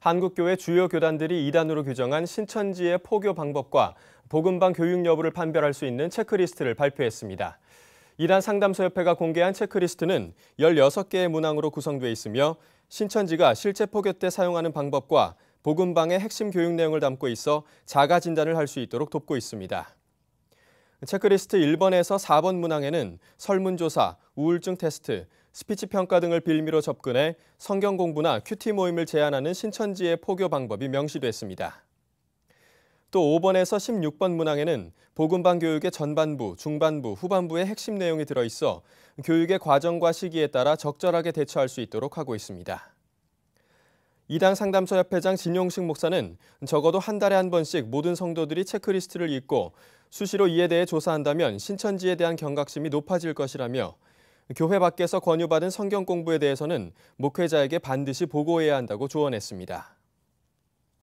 한국교회 주요 교단들이 이단으로 규정한 신천지의 포교 방법과 복음방 교육 여부를 판별할 수 있는 체크리스트를 발표했습니다. 이란 상담소협회가 공개한 체크리스트는 16개의 문항으로 구성되어 있으며 신천지가 실제 포교 때 사용하는 방법과 복음방의 핵심 교육 내용을 담고 있어 자가 진단을 할 수 있도록 돕고 있습니다. 체크리스트 1번에서 4번 문항에는 설문조사, 우울증 테스트, 스피치 평가 등을 빌미로 접근해 성경 공부나 큐티 모임을 제한하는 신천지의 포교 방법이 명시됐습니다. 또 5번에서 16번 문항에는 보금방 교육의 전반부, 중반부, 후반부의 핵심 내용이 들어있어 교육의 과정과 시기에 따라 적절하게 대처할 수 있도록 하고 있습니다. 이당 상담소 협회장 진용식 목사는 적어도 한 달에 한 번씩 모든 성도들이 체크리스트를 읽고 수시로 이에 대해 조사한다면 신천지에 대한 경각심이 높아질 것이라며 교회 밖에서 권유받은 성경 공부에 대해서는 목회자에게 반드시 보고해야 한다고 조언했습니다.